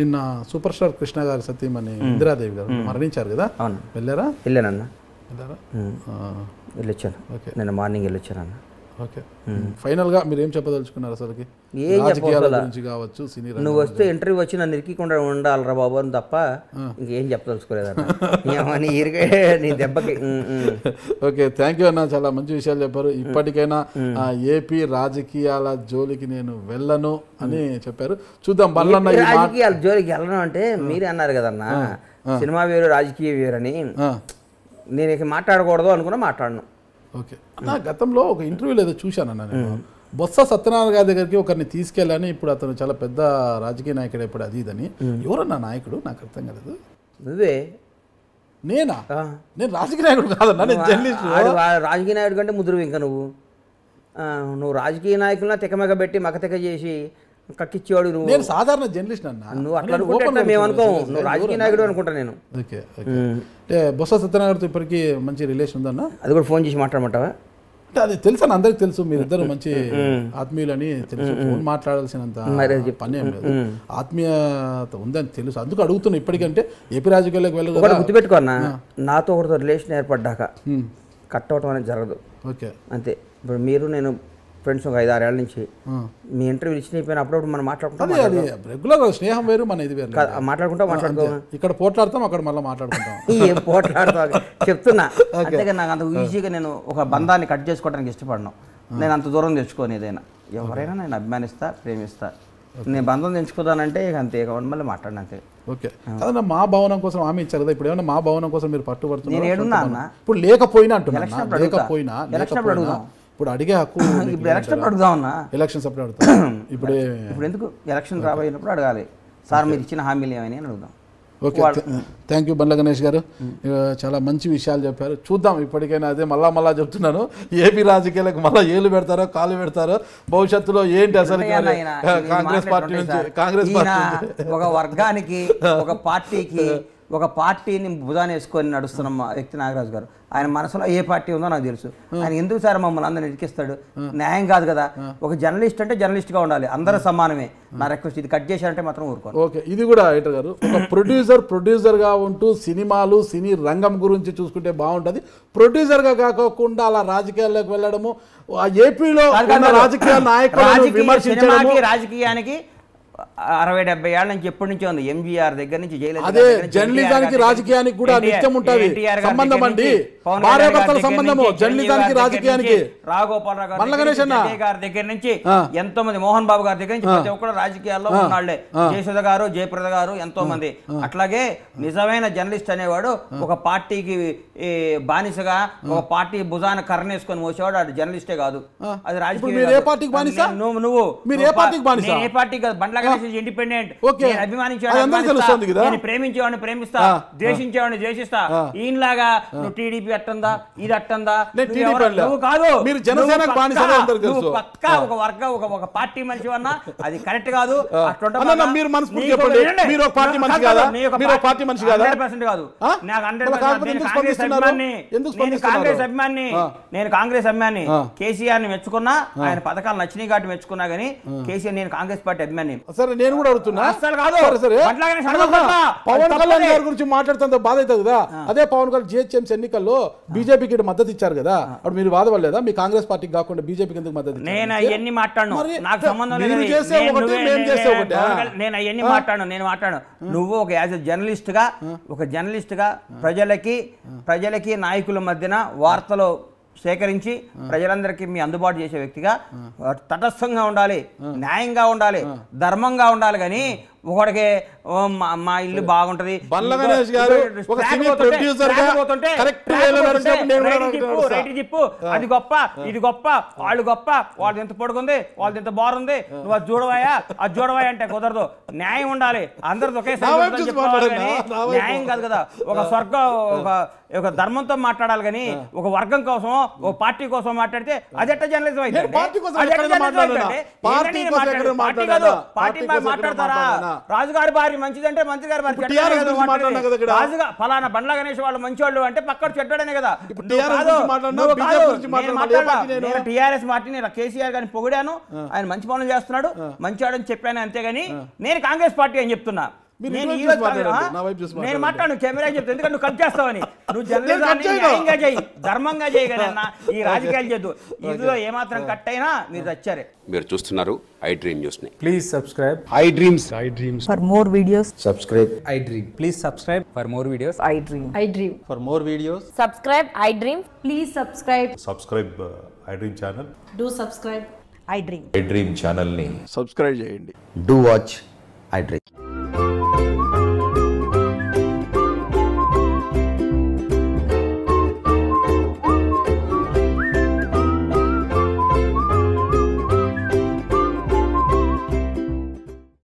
నిన్న super star Krishna గారి సతీమణి ఇందిరాదేవి గారు మరణించారు కదా అవును వెళ్ళారా వెళ్ళానన్నా వెళ్ళారా వెళ్ళొచ్చాను ఓకే నిన్న మార్నింగ్ వెళ్ళొచ్చానన్నా ఓకే ఫైనల్ గా మీరు ఏం చెప్పదలుచుకున్నారు అసలుకి ఏం గురించి కావచ్చు సినీ నువ్వు వస్తే ఇంటర్వ్యూ వచ్చి నన్ను ఇరికికుండా రా బాబు అని తప్ప ఇంకేం చెప్పదలుచుకోలేదన్న నీ దెబ్బకి ఓకే థ్యాంక్ యూ అన్న చాలా మంచి విషయాలు చెప్పారు ఇప్పటికైనా ఏపీ రాజకీయాల జోలికి నేను వెళ్ళను అని చెప్పారు చూద్దాం బల్లన్న రాజకీయాల జోలికి వెళ్ళను అంటే మీరే అన్నారు కదన్నా సినిమా వేరు రాజకీయ వేరు అని నేను ఇక మాట్లాడకూడదు అనుకున్నా మాట్లాడను ఓకే నా గతంలో ఒక ఇంటర్వ్యూ లేదా చూశాను అన్న నేను బొత్స సత్యనారాయణ గారి దగ్గరికి ఒకరిని తీసుకెళ్ళాలని ఇప్పుడు అతను చాలా పెద్ద రాజకీయ నాయకుడు ఇప్పుడు అది ఇదని ఎవరన్నా నాయకుడు నాకు అర్థం కాలేదు అదే నేనా నేను రాజకీయ నాయకుడు కాదన్నా నేను జర్నలిస్ట్ రాజకీయ నాయకుడు కంటే ముదురు ఇంకా నువ్వు నువ్వు రాజకీయ నాయకులను తెగమెగ పెట్టి మగతెగ చేసి కక్కిచ్చేవాడు నువ్వు నేను సాధారణ జర్నలిస్ట్ అన్న నువ్వు అట్లా అనుకుంటే మేము అనుకోము నువ్వు రాజకీయ నాయకుడు అనుకుంటా నేను ఓకే అంటే బొత్స సత్యనారాయణతో ఇప్పటికీ మంచి రిలేషన్ ఉందన్న అది కూడా ఫోన్ చేసి మాట్లాడమంటావా అంటే అది తెలుసు అని అందరికి తెలుసు మీరిద్దరు మంచి ఆత్మీయులు అని తెలుసు ఫోన్ మాట్లాడాల్సినంత పని ఏం లేదు ఆత్మీయత ఉందని తెలుసు అందుకు అడుగుతున్నా ఇప్పటికంటే ఏపీ రాజకీయాలకు వెళ్ళదు గుర్తుపెట్టుకోన్న నాతో ఒకరితో రిలేషన్ ఏర్పడ్డాక కట్ అవటం అనేది జరగదు ఓకే అంతే ఇప్పుడు మీరు నేను ఫ్రెండ్స్ ఒక ఐదు ఆరేళ్ళ నుంచి మీ ఇంటర్వ్యూ ఇచ్చిన అయిపోయిన అప్పుడప్పుడు మనం మాట్లాడుకుంటాం రెగ్యులర్ స్నేహం వేరు మన ఇది వేరు మాట్లాడుకుంటా ఇక్కడ పోట్లాడతాం అక్కడ మళ్ళీ మాట్లాడుకుంటాం ఏం పోట్లాడతాం చెప్తున్నా అంతేగా నాకు అంత ఈజీగా నేను ఒక బంధాన్ని కట్ చేసుకోవడానికి ఇష్టపడను నేను అంత దూరం తెచ్చుకోను ఏదైనా ఎవరైనా నేను అభిమానిస్తా ప్రేమిస్తా నేను బంధం తెచ్చుకోదానంటే ఇక అంతే కాబట్టి మళ్ళీ మాట్లాడిన అంతే ఓకే అదే మా భవనం కోసం ఆమె ఇచ్చారు కదా ఇప్పుడు ఏమన్నా మా భవనం కోసం మీరు పట్టుబడుతున్నారు ఇప్పుడు లేకపోయినా అంటున్నా లేకపోయినా ఇప్పుడు అడిగే హక్కు ఇప్పుడు ఎలక్షన్ అడుగుదామన్నా ఎలక్షన్ అప్పుడు అడుగుతాం ఇప్పుడు ఇప్పుడు ఎందుకు ఎలక్షన్ రాబోయినప్పుడు అడగాలి సార్ మీరు ఇచ్చిన హామీలు ఏమని అని అడుగుదాం okay thank you Bandla Ganesh గారు చాలా మంచి విషయాలు చెప్పారు చూద్దాం ఇప్పటికైనా అదే మళ్ళా మళ్ళా చెప్తున్నాను ఏపీ రాజకీయాలకు మళ్ళీ ఏలు పెడతారో కాలు పెడతారో భవిష్యత్తులో ఏంటి అసలు కాంగ్రెస్ పార్టీ కాంగ్రెస్ పార్టీ ఒక వర్గానికి ఒక పార్టీకి ఒక పార్టీని భుజాన్ని వేసుకొని నడుస్తున్నాం వ్యక్తి నాగరాజు గారు ఆయన మనసులో ఏ పార్టీ ఉందో నాకు తెలుసు ఆయన ఎందుకు సార్ మమ్మల్ని అందరిని ఇరికిస్తాడు న్యాయం కాదు కదా ఒక జర్నలిస్ట్ అంటే జర్నలిస్ట్ గా ఉండాలి అందరు సమానమే నా రిక్వెస్ట్ ఇది కట్ చేశారంటే మాత్రం ఊరుకోను ఓకే ఇది కూడా ఏంటో గారు ఒక ప్రొడ్యూసర్ గా ఉంటూ సినిమాలు సినీ రంగం గురించి చూసుకుంటే బాగుంటుంది గా కాకోకుండా అలా రాజకీయాల్లోకి వెళ్ళడము ఏపీలో రాజకీయ నాయకులు విమర్శించడానికి రాజకీయానికి అరవై డెబ్బై ఏళ్ళ నుంచి ఎప్పటి నుంచో ఉంది ఎంజీఆర్ దగ్గర నుంచి అదే జర్నలిజానికి రాజకీయానికి కూడా నిత్యం ఉంటుంది సంబంధం అండి సంబంధము జర్నలిజానికి రాజకీయానికి రాఘోపాలరావు గణేష్ గారి దగ్గర నుంచి ఎంతో మంది మోహన్ బాబు గారి దగ్గర నుంచి ప్రతి ఒక్కరు రాజకీయాల్లో ఉన్నాళ్లే జయసుద గారు జయప్రద గారు ఎంతో మంది అట్లాగే నిజమైన జర్నలిస్ట్ అనేవాడు ఒక పార్టీకి బానిసగా ఒక పార్టీ భుజాన కర్రనేసుకొని మోసేవాడు అది జర్నలిస్టే కాదు అది రాజకీయ నువ్వు నువ్వు ఏ పార్టీకి బండ్ల ఇండిపెండెంట్ అభిమానించేవాడిని ప్రేమించేవాడిని ప్రేమిస్తా ద్వేషించేవాడిని ద్వేషిస్తా నువ్వు టీడీపీ అట్టందా ఇది అట్టందా నువ్వు కాదు మీరు జనసేన పక్క ఒక వర్గ ఒక ఒక పార్టీ మనిషి అన్నా అది కరెక్ట్ కాదు అట్లా మీరు మీరు ఒక పార్టీ మనిషి కాదా మీరు ఒక పార్టీ మనిషి కాదా పర్సెంట్ కాదు నాకు హండ్రెడ్ కాంగ్రెస్ అభిమాని నేను కాంగ్రెస్ అభిమాని నేను కాంగ్రెస్ కేసీఆర్ ని మెచ్చుకున్నా ఆయన పథకాలు నచ్చినాయి కాబట్టి మెచ్చుకున్నా కానీ కేసీఆర్ నేను కాంగ్రెస్ పార్టీ అభిమాని సరే నేను కూడా అడుగుతున్నా పవన్ కళ్యాణ్ గారి గురించి మాట్లాడుతున్న బాధ అవుతుంది కదా అదే పవన్ కళ్యాణ్ జిహెచ్ఎంసీ ఎన్నికల్లో బీజేపీకి మద్దతు ఇచ్చారు కదా అప్పుడు మీరు బాధపడలేదా మీ కాంగ్రెస్ పార్టీకి కాకుండా బీజేపీకి ఎందుకు మద్దతు నేను అవన్నీ మాట్లాడను నాకు నేను మాట్లాడను నేను నువ్వు ఒక యాజ్ జర్నలిస్ట్ గా ఒక జర్నలిస్ట్ గా ప్రజలకి ప్రజలకి నాయకుల మధ్యన వార్తలు సేకరించి ప్రజలందరికీ మీ అందుబాటు చేసే వ్యక్తిగా తటస్థంగా ఉండాలి న్యాయంగా ఉండాలి ధర్మంగా ఉండాలి కానీ ఒకడికి మా ఇల్లు బాగుంటది అది గొప్ప ఇది గొప్ప వాళ్ళు గొప్ప వాళ్ళది ఎంత పొడుగుంది వాళ్ళది ఎంత బాగుంది నువ్వు అది చూడవాయా అది చూడవాయా అంటే కుదరదు న్యాయం ఉండాలి అందరిది ఒకేసారి న్యాయం కాదు కదా ఒక స్వర్గ ఒక ఒక ధర్మంతో మాట్లాడాలి కానీ ఒక వర్గం కోసం ఒక పార్టీ కోసం మాట్లాడితే ఎట్ట జర్నలిజం అయితే పార్టీ మాట్లాడతారా రాజుగారి భార్య మంచిదంటే మంత్రి గారి భార్య రాజుగా ఫలానా బండ్ల గణేష్ వాళ్ళు మంచివాళ్ళు అంటే పక్కడ చెడ్డాడనే కదా టిఆర్ఎస్ పార్టీని కేసీఆర్ గారిని పొగిడాను ఆయన మంచి పనులు చేస్తున్నాడు మంచివాడని చెప్పాను అంతేగాని నేను కాంగ్రెస్ పార్టీ అని చెప్తున్నా నేను మాట్లాడు కెమెరా చెప్తా ఎందుకంటే నువ్వు కట్ చేస్తావని నువ్వు జర్నలిజాన్ని చేయి ధర్మంగా చేయగలన్నా ఈ రాజకీయాలు చేద్దు ఇందులో ఏమాత్రం కట్ అయినా మీరు వచ్చారే మీరు చూస్తున్నారు ఐ డ్రీమ్ న్యూస్ ని please subscribe I dreams I dreams for more videos subscribe I dream please subscribe for more videos I dream I dream for more videos subscribe I dream please subscribe subscribe I dream channel do subscribe I dream I dream channel ని subscribe చేయండి do watch I dream